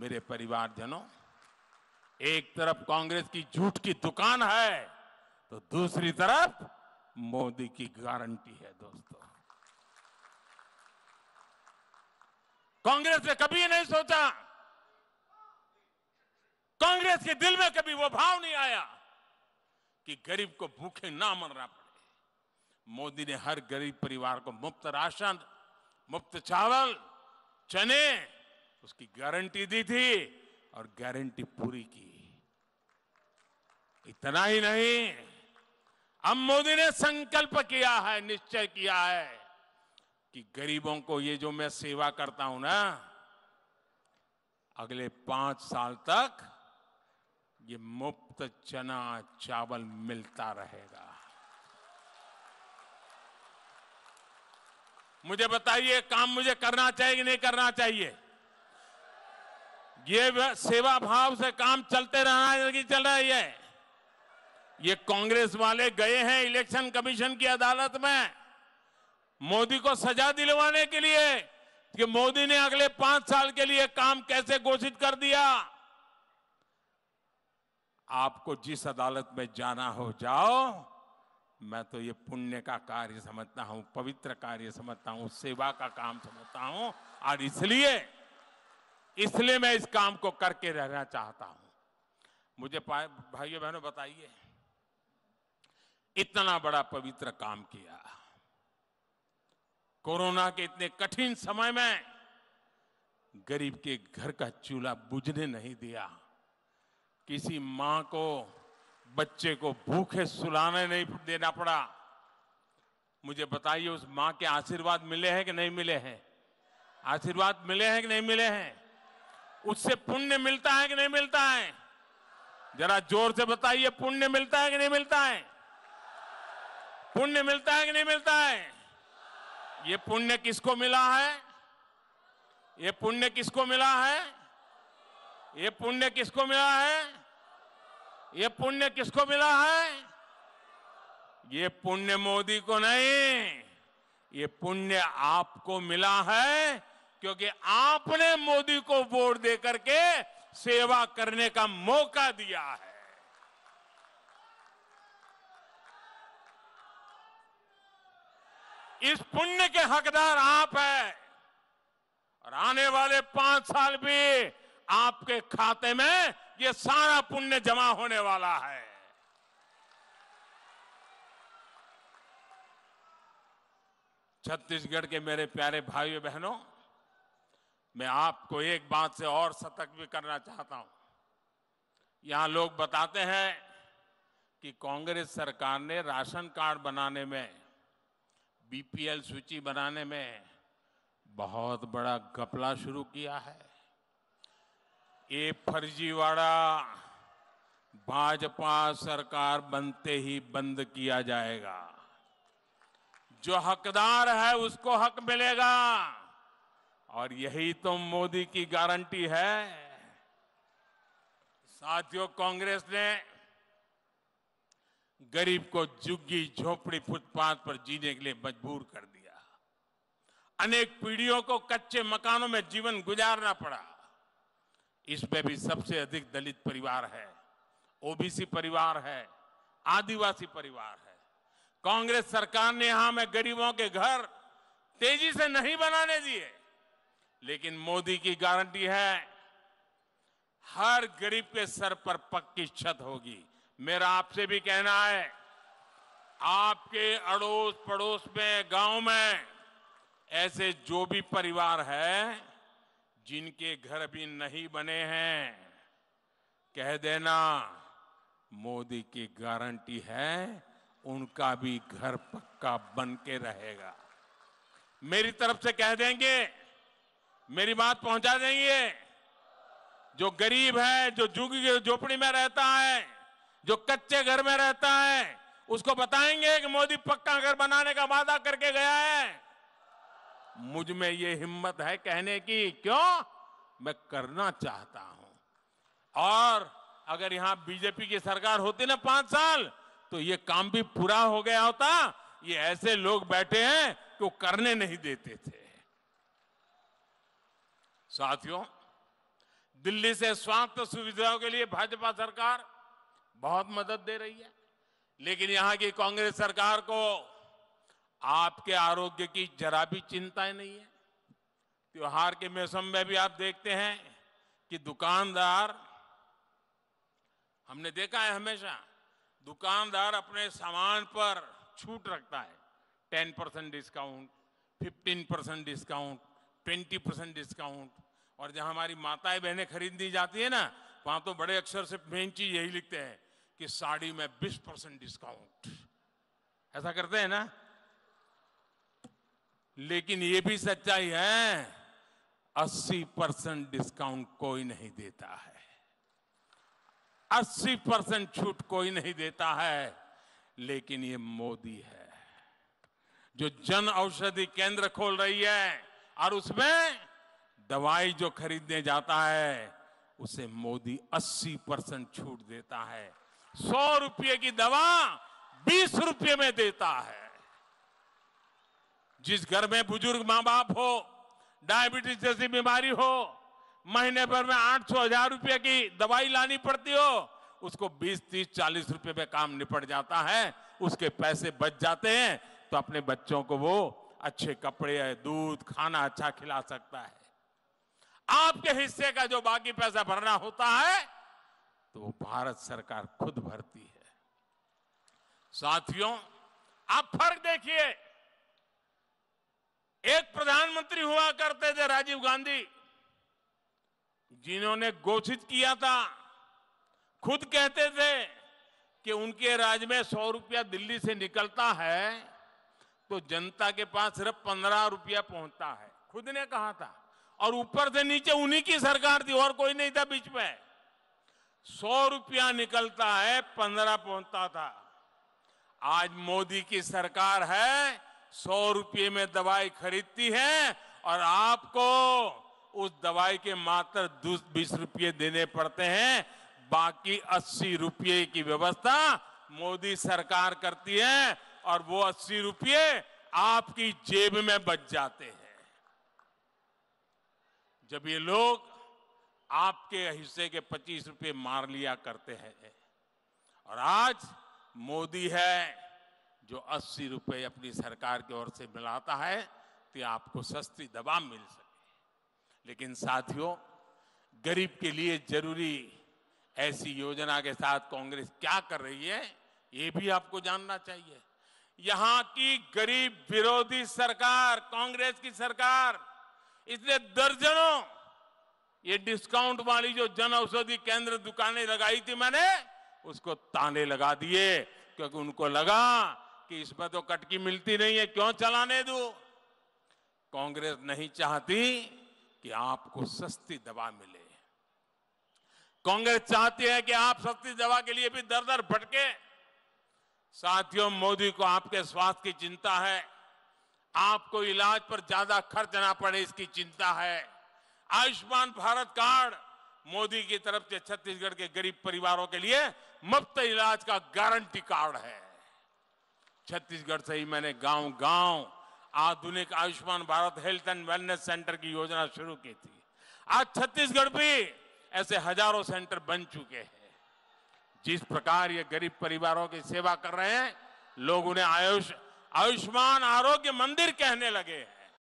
मेरे परिवारजनों एक तरफ कांग्रेस की झूठ की दुकान है तो दूसरी तरफ मोदी की गारंटी है दोस्तों कांग्रेस ने कभी नहीं सोचा कांग्रेस के दिल में कभी वो भाव नहीं आया कि गरीब को भूखे ना मरना पड़े मोदी ने हर गरीब परिवार को मुफ्त राशन मुफ्त चावल चने उसकी गारंटी दी थी और गारंटी पूरी की इतना ही नहीं अब मोदी ने संकल्प किया है निश्चय किया है कि गरीबों को ये जो मैं सेवा करता हूं ना अगले पांच साल तक ये मुफ्त चना चावल मिलता रहेगा मुझे बताइए काम मुझे करना चाहिए कि नहीं करना चाहिए ये सेवा भाव से काम चलते रहना की चल रही है ये कांग्रेस वाले गए हैं इलेक्शन कमीशन की अदालत में मोदी को सजा दिलवाने के लिए कि मोदी ने अगले पांच साल के लिए काम कैसे घोषित कर दिया आपको जिस अदालत में जाना हो जाओ मैं तो ये पुण्य का कार्य समझता हूं पवित्र कार्य समझता हूं सेवा का काम समझता हूं और इसलिए इसलिए मैं इस काम को करके रहना चाहता हूं मुझे भाइयों बहनों बताइए इतना बड़ा पवित्र काम किया कोरोना के इतने कठिन समय में गरीब के घर का चूल्हा बुझने नहीं दिया किसी मां को बच्चे को भूखे सुलाने नहीं देना पड़ा मुझे बताइए उस मां के आशीर्वाद मिले हैं कि नहीं मिले हैं आशीर्वाद मिले हैं कि नहीं मिले हैं उससे पुण्य मिलता है कि नहीं मिलता है जरा जोर से बताइए पुण्य मिलता है कि नहीं मिलता है पुण्य मिलता है कि नहीं मिलता है ये पुण्य किसको मिला है ये पुण्य किसको मिला है ये पुण्य किसको मिला है ये पुण्य किसको मिला है ये पुण्य मोदी को नहीं ये पुण्य आपको मिला है क्योंकि आपने मोदी को वोट दे करके सेवा करने का मौका दिया है इस पुण्य के हकदार आप हैं और आने वाले पांच साल भी आपके खाते में ये सारा पुण्य जमा होने वाला है छत्तीसगढ़ के मेरे प्यारे भाइयों बहनों मैं आपको एक बात से और सतर्क भी करना चाहता हूं यहां लोग बताते हैं कि कांग्रेस सरकार ने राशन कार्ड बनाने में बीपीएल सूची बनाने में बहुत बड़ा घपला शुरू किया है ये फर्जीवाड़ा भाजपा सरकार बनते ही बंद किया जाएगा जो हकदार है उसको हक मिलेगा और यही तो मोदी की गारंटी है साथियों कांग्रेस ने गरीब को झुग्गी झोपड़ी फुटपाथ पर जीने के लिए मजबूर कर दिया अनेक पीढ़ियों को कच्चे मकानों में जीवन गुजारना पड़ा इसमें भी सबसे अधिक दलित परिवार है ओबीसी परिवार है आदिवासी परिवार है कांग्रेस सरकार ने यहां में गरीबों के घर तेजी से नहीं बनाने दिए लेकिन मोदी की गारंटी है हर गरीब के सर पर पक्की छत होगी मेरा आपसे भी कहना है आपके अड़ोस पड़ोस में गांव में ऐसे जो भी परिवार है जिनके घर भी नहीं बने हैं कह देना मोदी की गारंटी है उनका भी घर पक्का बन के रहेगा मेरी तरफ से कह देंगे मेरी बात पहुंचा देंगे जो गरीब है जो झुगी झोपड़ी में रहता है जो कच्चे घर में रहता है उसको बताएंगे कि मोदी पक्का घर बनाने का वादा करके गया है मुझ में ये हिम्मत है कहने की क्यों मैं करना चाहता हूं और अगर यहां बीजेपी की सरकार होती ना पांच साल तो ये काम भी पूरा हो गया होता ये ऐसे लोग बैठे हैं जो करने नहीं देते थे साथियों दिल्ली से स्वास्थ्य सुविधाओं के लिए भाजपा सरकार बहुत मदद दे रही है लेकिन यहां की कांग्रेस सरकार को आपके आरोग्य की जरा भी चिंता नहीं है त्योहार के मौसम में भी आप देखते हैं कि दुकानदार हमने देखा है हमेशा दुकानदार अपने सामान पर छूट रखता है ten percent discount fifteen percent discount twenty percent discount और जहां हमारी माताएं बहनें खरीदनी जाती है ना वहां तो बड़े अक्षर से मेन चीज यही लिखते हैं कि साड़ी में 20 परसेंट डिस्काउंट ऐसा करते हैं ना लेकिन ये भी सच्चाई है 80 परसेंट डिस्काउंट कोई नहीं देता है 80 परसेंट छूट कोई नहीं देता है लेकिन ये मोदी है जो जन औषधि केंद्र खोल रही है और उसमें दवाई जो खरीदने जाता है उसे मोदी 80 परसेंट छूट देता है सौ रुपये की दवा बीस रुपये में देता है जिस घर में बुजुर्ग माँ बाप हो डायबिटीज जैसी बीमारी हो महीने भर में आठ सौ हजार रुपये की दवाई लानी पड़ती हो उसको 20, 30, 40 रुपए में काम निपट जाता है उसके पैसे बच जाते हैं तो अपने बच्चों को वो अच्छे कपड़े दूध खाना अच्छा खिला सकता है आपके हिस्से का जो बाकी पैसा भरना होता है तो वो भारत सरकार खुद भरती है साथियों आप फर्क देखिए एक प्रधानमंत्री हुआ करते थे राजीव गांधी जिन्होंने घोषित किया था खुद कहते थे कि उनके राज में सौ रुपया दिल्ली से निकलता है तो जनता के पास सिर्फ पंद्रह रुपया पहुंचता है खुद ने कहा था और ऊपर से नीचे उन्हीं की सरकार थी और कोई नहीं था बीच में सौ रुपया निकलता है पंद्रह पहुंचता था आज मोदी की सरकार है सौ रुपये में दवाई खरीदती है और आपको उस दवाई के मात्र बीस रुपये देने पड़ते हैं बाकी अस्सी रुपये की व्यवस्था मोदी सरकार करती है और वो अस्सी रुपये आपकी जेब में बच जाते हैं जब ये लोग आपके हिस्से के 25 रुपए मार लिया करते हैं और आज मोदी है जो 80 रुपए अपनी सरकार की ओर से मिलाता है तो आपको सस्ती दवा मिल सके लेकिन साथियों गरीब के लिए जरूरी ऐसी योजना के साथ कांग्रेस क्या कर रही है ये भी आपको जानना चाहिए यहां की गरीब विरोधी सरकार कांग्रेस की सरकार इतने दर्जनों ये डिस्काउंट वाली जो जन औषधि केंद्र दुकानें लगाई थी मैंने उसको ताने लगा दिए क्योंकि उनको लगा कि इसमें तो कटकी मिलती नहीं है क्यों चलाने दो कांग्रेस नहीं चाहती कि आपको सस्ती दवा मिले कांग्रेस चाहती है कि आप सस्ती दवा के लिए भी दर दर भटके साथियों मोदी को आपके स्वास्थ्य की चिंता है आपको इलाज पर ज्यादा खर्च ना पड़े इसकी चिंता है आयुष्मान भारत कार्ड मोदी की तरफ से छत्तीसगढ़ के गरीब परिवारों के लिए मुफ्त इलाज का गारंटी कार्ड है छत्तीसगढ़ से ही मैंने गांव गांव आधुनिक Ayushman Bharat health and wellness centre की योजना शुरू की थी आज छत्तीसगढ़ भी ऐसे हजारों सेंटर बन चुके हैं जिस प्रकार ये गरीब परिवारों की सेवा कर रहे हैं लोग उन्हें आयुष आयुष्मान आरोग्य मंदिर कहने लगे हैं